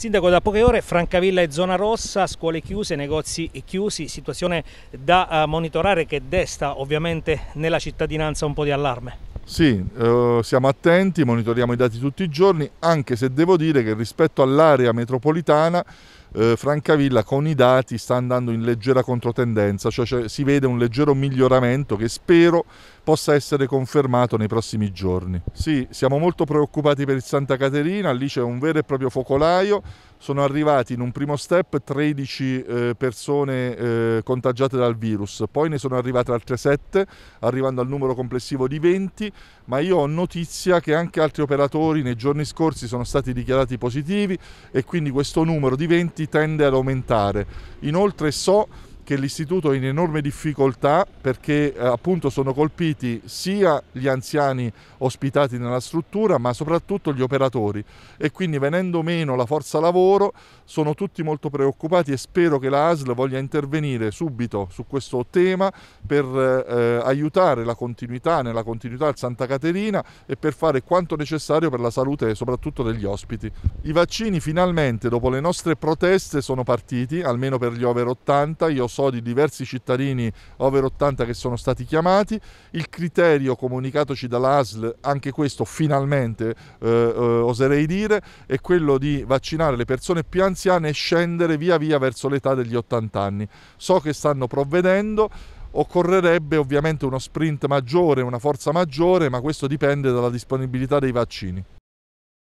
Sindaco, da poche ore Francavilla è zona rossa, scuole chiuse, negozi chiusi, situazione da eh, monitorare che desta ovviamente nella cittadinanza un po' di allarme. Sì, eh, siamo attenti, monitoriamo i dati tutti i giorni, anche se devo dire che rispetto all'area metropolitana eh, Francavilla con i dati sta andando in leggera controtendenza, cioè, cioè si vede un leggero miglioramento che spero possa essere confermato nei prossimi giorni. Sì, siamo molto preoccupati per il Santa Caterina, lì c'è un vero e proprio focolaio, sono arrivati in un primo step 13 eh, persone eh, contagiate dal virus, poi ne sono arrivate altre 7, arrivando al numero complessivo di 20, ma io ho notizia che anche altri operatori nei giorni scorsi sono stati dichiarati positivi e quindi questo numero di 20 tende ad aumentare. Inoltre so che l'istituto è in enorme difficoltà perché eh, appunto sono colpiti sia gli anziani ospitati nella struttura ma soprattutto gli operatori e quindi venendo meno la forza lavoro sono tutti molto preoccupati e spero che la ASL voglia intervenire subito su questo tema per eh, aiutare la continuità nella continuità al Santa Caterina e per fare quanto necessario per la salute soprattutto degli ospiti. I vaccini finalmente dopo le nostre proteste sono partiti almeno per gli over 80, io so so di diversi cittadini over 80 che sono stati chiamati, il criterio comunicatoci dall'ASL, anche questo finalmente eh, eh, oserei dire, è quello di vaccinare le persone più anziane e scendere via via verso l'età degli 80 anni. So che stanno provvedendo, occorrerebbe ovviamente uno sprint maggiore, una forza maggiore, ma questo dipende dalla disponibilità dei vaccini.